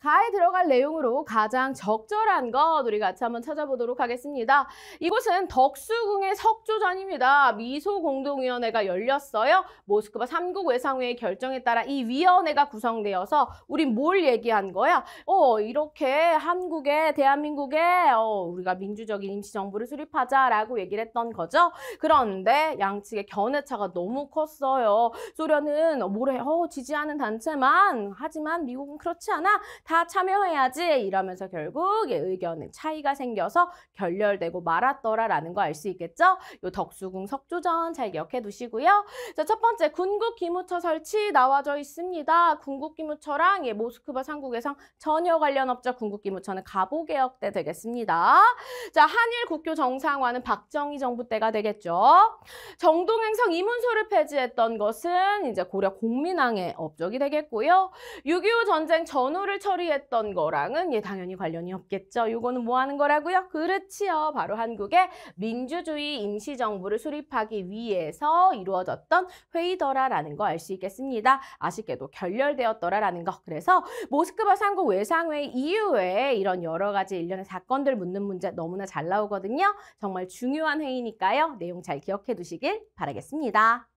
가에 들어갈 내용으로 가장 적절한 것 우리 같이 한번 찾아보도록 하겠습니다. 이곳은 덕수궁의 석조전입니다. 미소공동위원회가 열렸어요. 모스크바 3국 외상회의 결정에 따라 이 위원회가 구성되어서 우린 뭘 얘기한 거야? 어 이렇게 한국에 대한민국에 어, 우리가 민주적인 임시정부를 수립하자라고 얘기를 했던 거죠. 그런데 양측의 견해차가 너무 컸어요. 소련은 뭐래 어 지지하는 단체만 하지만 미국은 그렇지 않아 다 참여해야지 이러면서 결국 의견의 차이가 생겨서 결렬되고 말았더라라는 거 알 수 있겠죠? 요 덕수궁 석조전 잘 기억해 두시고요. 자, 첫 번째 군국 기무처 설치 나와져 있습니다. 군국 기무처랑 예, 모스크바 상국에서 전혀 관련 없죠. 군국 기무처는 가보 개혁 때 되겠습니다. 자, 한일 국교 정상화는 박정희 정부 때가 되겠죠. 정동행성 이문소를 폐지했던 것은 이제 고려 공민왕의 업적이 되겠고요. 6.25 전쟁 전후를 처리 처리했던 거랑은 예, 당연히 관련이 없겠죠. 요거는 뭐 하는 거라고요? 그렇지요. 바로 한국의 민주주의 임시정부를 수립하기 위해서 이루어졌던 회의더라라는 거 알 수 있겠습니다. 아쉽게도 결렬되었더라라는 거. 그래서 모스크바 상국 외상회 의 이후에 이런 여러 가지 일련의 사건들 묻는 문제 너무나 잘 나오거든요. 정말 중요한 회의니까요. 내용 잘 기억해 두시길 바라겠습니다.